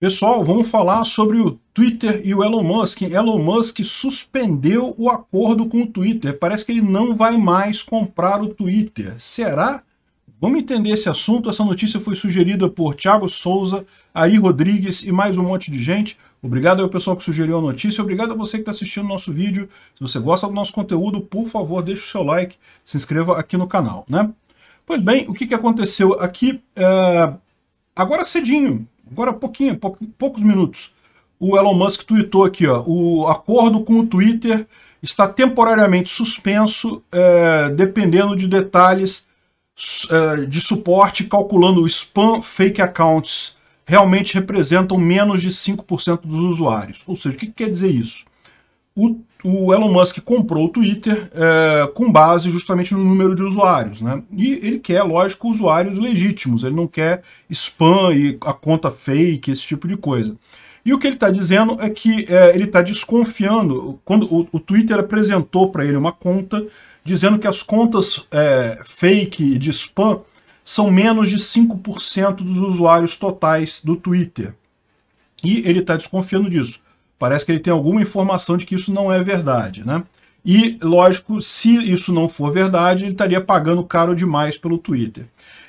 Pessoal, vamos falar sobre o Twitter e o Elon Musk. Elon Musk suspendeu o acordo com o Twitter. Parece que ele não vai mais comprar o Twitter. Será? Vamos entender esse assunto. Essa notícia foi sugerida por Thiago Souza, Ari Rodrigues e mais um monte de gente. Obrigado ao pessoal que sugeriu a notícia. Obrigado a você que está assistindo o nosso vídeo. Se você gosta do nosso conteúdo, por favor, deixe o seu like, se inscreva aqui no canal, né? Pois bem, o que, que aconteceu aqui? Uh, agora cedinho, agora pouquinho, poucos, poucos minutos, o Elon Musk tweetou aqui, ó, o acordo com o Twitter está temporariamente suspenso, é, dependendo de detalhes é, de suporte, calculando o spam fake accounts realmente representam menos de 5% dos usuários. Ou seja, o que, que quer dizer isso? O o Elon Musk comprou o Twitter é, com base justamente no número de usuários, né? E ele quer, lógico, usuários legítimos, ele não quer spam e a conta fake, esse tipo de coisa. E o que ele está dizendo é que é, ele está desconfiando, quando o, o Twitter apresentou para ele uma conta dizendo que as contas é, fake de spam são menos de 5% dos usuários totais do Twitter. E ele está desconfiando disso. Parece que ele tem alguma informação de que isso não é verdade, né? E, lógico, se isso não for verdade, ele estaria pagando caro demais pelo Twitter.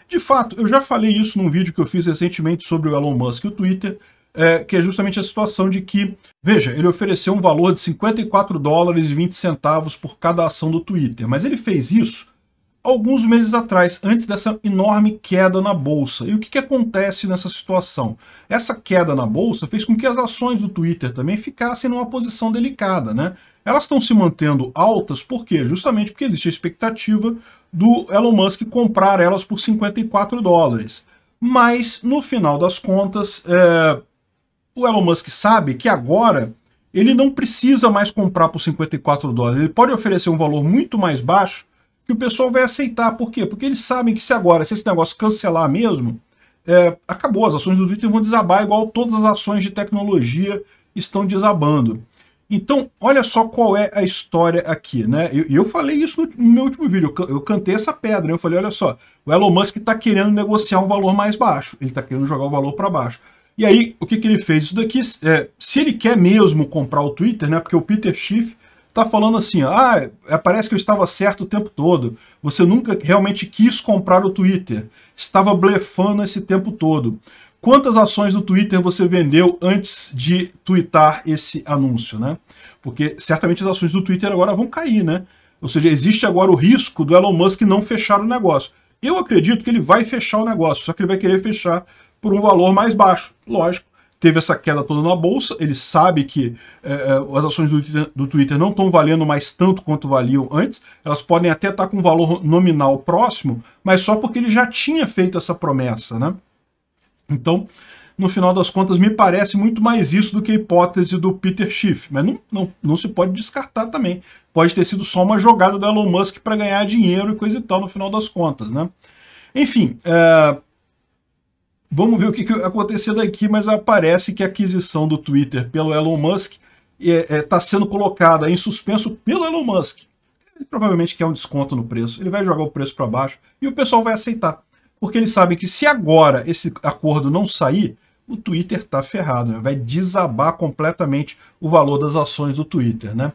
De fato, eu já falei isso num vídeo que eu fiz recentemente sobre o Elon Musk e o Twitter, é, que é justamente a situação de que, veja, ele ofereceu um valor de 54 dólares e 20 centavos por cada ação do Twitter, mas ele fez isso alguns meses atrás, antes dessa enorme queda na bolsa. E o que, que acontece nessa situação? Essa queda na bolsa fez com que as ações do Twitter também ficassem numa posição delicada, né? Elas estão se mantendo altas por quê? Justamente porque existe a expectativa do Elon Musk comprar elas por 54 dólares. Mas, no final das contas, é... o Elon Musk sabe que agora ele não precisa mais comprar por 54 dólares. Ele pode oferecer um valor muito mais baixo que o pessoal vai aceitar. Por quê? Porque eles sabem que se agora, se esse negócio cancelar mesmo, é, acabou, as ações do Twitter vão desabar, igual todas as ações de tecnologia estão desabando. Então, olha só qual é a história aqui, né? Eu, eu falei isso no, no meu último vídeo, eu, eu cantei essa pedra, né? eu falei, olha só, o Elon Musk está querendo negociar um valor mais baixo, ele está querendo jogar o valor para baixo. E aí, o que, que ele fez? Isso daqui, é, se ele quer mesmo comprar o Twitter, né? Porque o Peter Schiff está falando assim, ah, é, parece que eu estava certo o tempo todo. Você nunca realmente quis comprar o Twitter. Estava blefando esse tempo todo. Quantas ações do Twitter você vendeu antes de twittar esse anúncio, né? Porque certamente as ações do Twitter agora vão cair, né? Ou seja, existe agora o risco do Elon Musk não fechar o negócio. Eu acredito que ele vai fechar o negócio, só que ele vai querer fechar por um valor mais baixo. Lógico, teve essa queda toda na bolsa, ele sabe que é, é as ações do Twitter, do Twitter não estão valendo mais tanto quanto valiam antes, elas podem até estar tá com um valor nominal próximo, mas só porque ele já tinha feito essa promessa, né? Então, no final das contas, me parece muito mais isso do que a hipótese do Peter Schiff. Mas não, não, não se pode descartar também. Pode ter sido só uma jogada do Elon Musk para ganhar dinheiro e coisa e tal, no final das contas, né? Enfim, é, Vamos ver o que, que acontecer daqui, mas aparece que a aquisição do Twitter pelo Elon Musk está é, é, tá sendo colocada em suspenso pelo Elon Musk. Ele provavelmente quer um desconto no preço, ele vai jogar o preço para baixo e o pessoal vai aceitar. Porque ele sabe que se agora esse acordo não sair, o Twitter está ferrado, né? vai desabar completamente o valor das ações do Twitter. Né?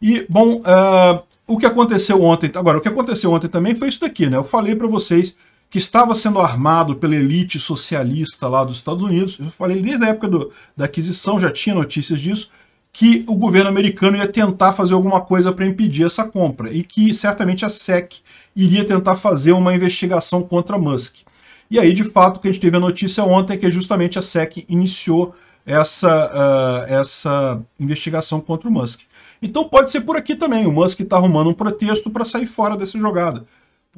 E, bom, uh, o que aconteceu ontem, agora, o que aconteceu ontem também foi isso daqui, né? Eu falei para vocês que estava sendo armado pela elite socialista lá dos Estados Unidos, eu falei desde a época do, da aquisição, já tinha notícias disso, que o governo americano ia tentar fazer alguma coisa para impedir essa compra e que certamente a SEC iria tentar fazer uma investigação contra Musk. E aí, de fato, que a gente teve a notícia ontem é que justamente a SEC iniciou essa, uh, essa investigação contra o Musk. Então pode ser por aqui também, o Musk está arrumando um pretexto para sair fora dessa jogada.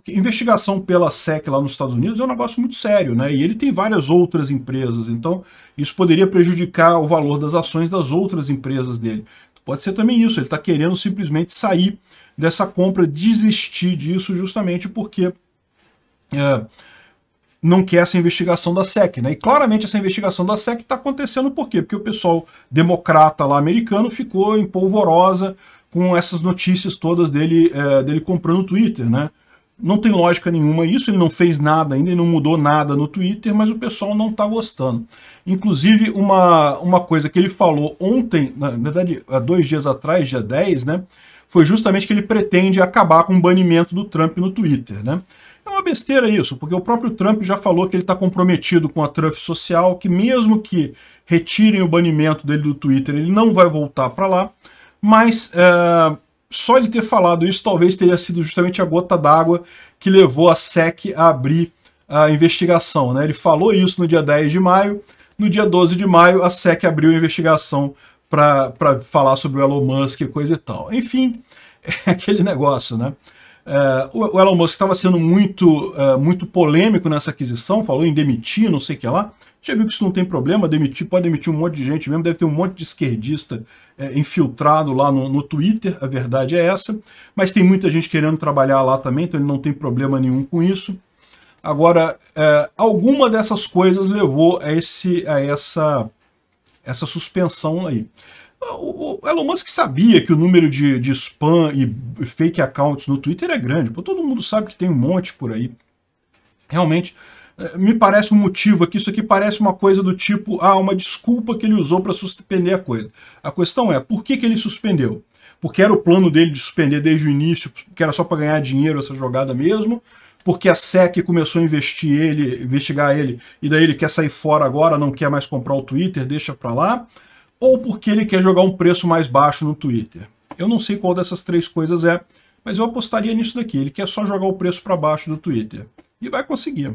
Porque investigação pela SEC lá nos Estados Unidos é um negócio muito sério, né? E ele tem várias outras empresas, então isso poderia prejudicar o valor das ações das outras empresas dele. Pode ser também isso, ele está querendo simplesmente sair dessa compra, desistir disso justamente porque é, não quer essa investigação da SEC. Né? E claramente essa investigação da SEC está acontecendo por quê? Porque o pessoal democrata lá americano ficou em polvorosa com essas notícias todas dele, é, dele comprando o Twitter, né? Não tem lógica nenhuma isso, ele não fez nada ainda, ele não mudou nada no Twitter, mas o pessoal não está gostando. Inclusive, uma, uma coisa que ele falou ontem, na verdade, há dois dias atrás, dia 10, né? Foi justamente que ele pretende acabar com o banimento do Trump no Twitter, né? É uma besteira isso, porque o próprio Trump já falou que ele está comprometido com a trufe social, que mesmo que retirem o banimento dele do Twitter, ele não vai voltar para lá. Mas... Eh, só ele ter falado isso talvez teria sido justamente a gota d'água que levou a SEC a abrir a investigação. Né? Ele falou isso no dia 10 de maio. No dia 12 de maio, a SEC abriu a investigação para falar sobre o Elon Musk e coisa e tal. Enfim, é aquele negócio, né? É, o Elon Musk estava sendo muito, é, muito polêmico nessa aquisição, falou em demitir, não sei o que lá. Já viu que isso não tem problema, demitir, pode demitir um monte de gente mesmo, deve ter um monte de esquerdista é, infiltrado lá no, no Twitter, a verdade é essa, mas tem muita gente querendo trabalhar lá também, então ele não tem problema nenhum com isso. Agora, é, alguma dessas coisas levou a, esse, a essa, essa suspensão aí. O, o Elon Musk sabia que o número de, de spam e fake accounts no Twitter é grande. Pô, todo mundo sabe que tem um monte por aí. Realmente, eh, me parece um motivo aqui, isso aqui parece uma coisa do tipo, ah, uma desculpa que ele usou para suspender a coisa. A questão é, por que, que ele suspendeu? Porque era o plano dele de suspender desde o início, que era só para ganhar dinheiro essa jogada mesmo, porque a SEC começou a investir ele, investigar ele, e daí ele quer sair fora agora, não quer mais comprar o Twitter, deixa para lá, ou porque ele quer jogar um preço mais baixo no Twitter. Eu não sei qual dessas três coisas é, mas eu apostaria nisso daqui. Ele quer só jogar o preço para baixo do Twitter. E vai conseguir.